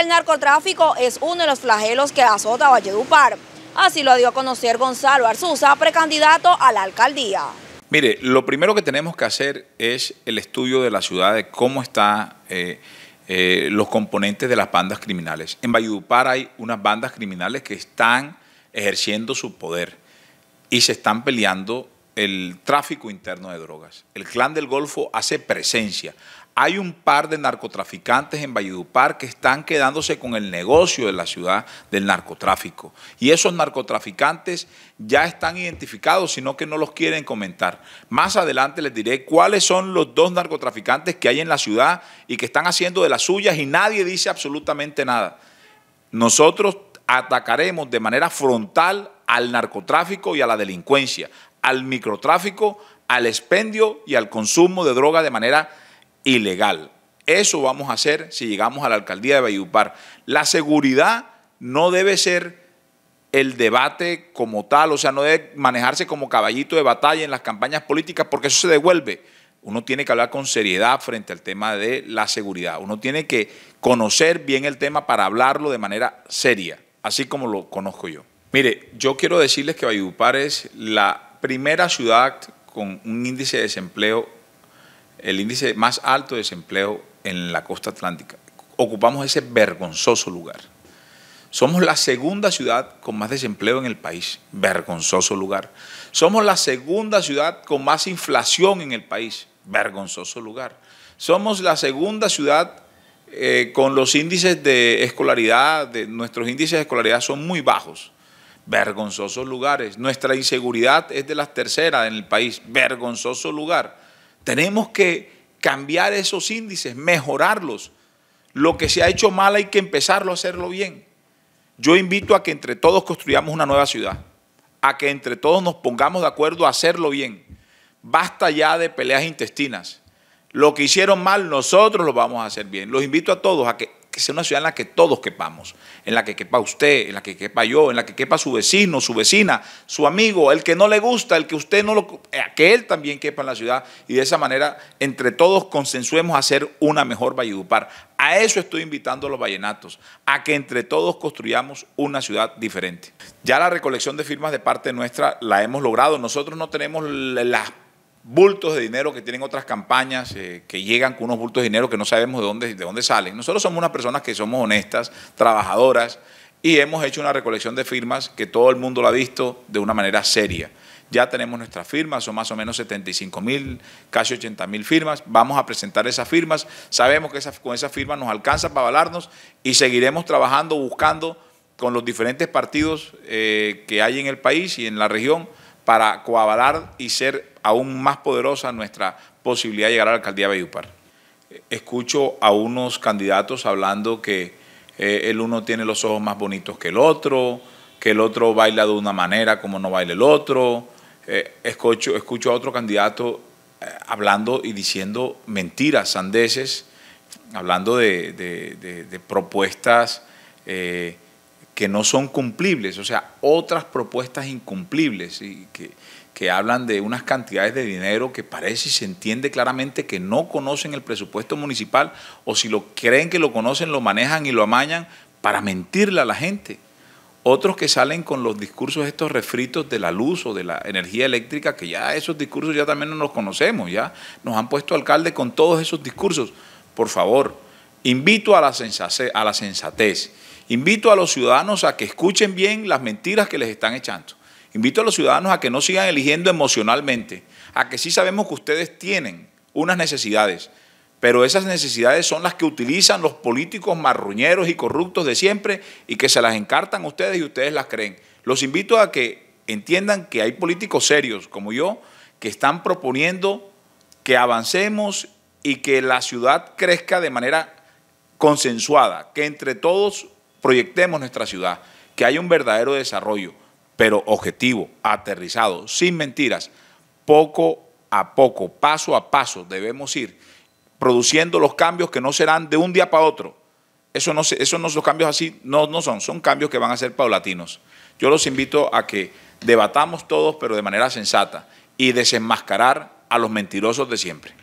El narcotráfico es uno de los flagelos que azota Valledupar. Así lo dio a conocer Gonzalo Arzusa, precandidato a la alcaldía. Mire, lo primero que tenemos que hacer es el estudio de la ciudad, de cómo están eh, eh, los componentes de las bandas criminales. En Valledupar hay unas bandas criminales que están ejerciendo su poder y se están peleando el tráfico interno de drogas. El clan del Golfo hace presencia. Hay un par de narcotraficantes en Valledupar que están quedándose con el negocio de la ciudad del narcotráfico. Y esos narcotraficantes ya están identificados, sino que no los quieren comentar. Más adelante les diré cuáles son los dos narcotraficantes que hay en la ciudad y que están haciendo de las suyas y nadie dice absolutamente nada. Nosotros atacaremos de manera frontal al narcotráfico y a la delincuencia, al microtráfico, al expendio y al consumo de droga de manera ilegal. Eso vamos a hacer si llegamos a la alcaldía de Bayupar. La seguridad no debe ser el debate como tal, o sea, no debe manejarse como caballito de batalla en las campañas políticas porque eso se devuelve. Uno tiene que hablar con seriedad frente al tema de la seguridad. Uno tiene que conocer bien el tema para hablarlo de manera seria así como lo conozco yo. Mire, yo quiero decirles que Valledupar es la primera ciudad con un índice de desempleo, el índice más alto de desempleo en la costa atlántica. Ocupamos ese vergonzoso lugar. Somos la segunda ciudad con más desempleo en el país, vergonzoso lugar. Somos la segunda ciudad con más inflación en el país, vergonzoso lugar. Somos la segunda ciudad eh, con los índices de escolaridad, nuestros índices de escolaridad son muy bajos. Vergonzosos lugares. Nuestra inseguridad es de las terceras en el país. Vergonzoso lugar. Tenemos que cambiar esos índices, mejorarlos. Lo que se ha hecho mal hay que empezarlo a hacerlo bien. Yo invito a que entre todos construyamos una nueva ciudad, a que entre todos nos pongamos de acuerdo a hacerlo bien. Basta ya de peleas intestinas. Lo que hicieron mal nosotros lo vamos a hacer bien. Los invito a todos a que, sea una ciudad en la que todos quepamos, en la que quepa usted, en la que quepa yo, en la que quepa su vecino, su vecina, su amigo, el que no le gusta, el que usted no lo... Eh, que él también quepa en la ciudad y de esa manera entre todos consensuemos hacer una mejor Valledupar. A eso estoy invitando a los vallenatos, a que entre todos construyamos una ciudad diferente. Ya la recolección de firmas de parte nuestra la hemos logrado. Nosotros no tenemos las bultos de dinero que tienen otras campañas, eh, que llegan con unos bultos de dinero que no sabemos de dónde, de dónde salen. Nosotros somos unas personas que somos honestas, trabajadoras, y hemos hecho una recolección de firmas que todo el mundo lo ha visto de una manera seria. Ya tenemos nuestras firmas, son más o menos 75 mil, casi 80 mil firmas. Vamos a presentar esas firmas. Sabemos que con esas firmas nos alcanza para avalarnos y seguiremos trabajando, buscando con los diferentes partidos eh, que hay en el país y en la región para coavalar y ser aún más poderosa nuestra posibilidad de llegar a la alcaldía de Bayupar. Escucho a unos candidatos hablando que eh, el uno tiene los ojos más bonitos que el otro, que el otro baila de una manera como no baila el otro. Eh, escucho, escucho, a otro candidato eh, hablando y diciendo mentiras, sandeces, hablando de, propuestas que no son cumplibles, o sea, otras propuestas incumplibles y que, hablan de unas cantidades de dinero que parece y se entiende claramente que no conocen el presupuesto municipal o si lo creen que lo conocen, lo manejan y lo amañan para mentirle a la gente. Otros que salen con los discursos estos refritos de la luz o de la energía eléctrica, que ya esos discursos ya también no los conocemos, ya nos han puesto alcalde con todos esos discursos. Por favor, invito A la sensatez Invito a los ciudadanos a que escuchen bien las mentiras que les están echando. Invito a los ciudadanos a que no sigan eligiendo emocionalmente, a que sí sabemos que ustedes tienen unas necesidades, pero esas necesidades son las que utilizan los políticos marruñeros y corruptos de siempre y que se las encartan ustedes y ustedes las creen. Los invito a que entiendan que hay políticos serios como yo que están proponiendo que avancemos y que la ciudad crezca de manera consensuada, que entre todos proyectemos nuestra ciudad, que haya un verdadero desarrollo, pero objetivo, aterrizado, sin mentiras, poco a poco, paso a paso debemos ir produciendo los cambios que no serán de un día para otro. Eso no, esos no, los cambios así no, no son, son cambios que van a ser paulatinos. Yo los invito a que debatamos todos, pero de manera sensata, y desenmascarar a los mentirosos de siempre.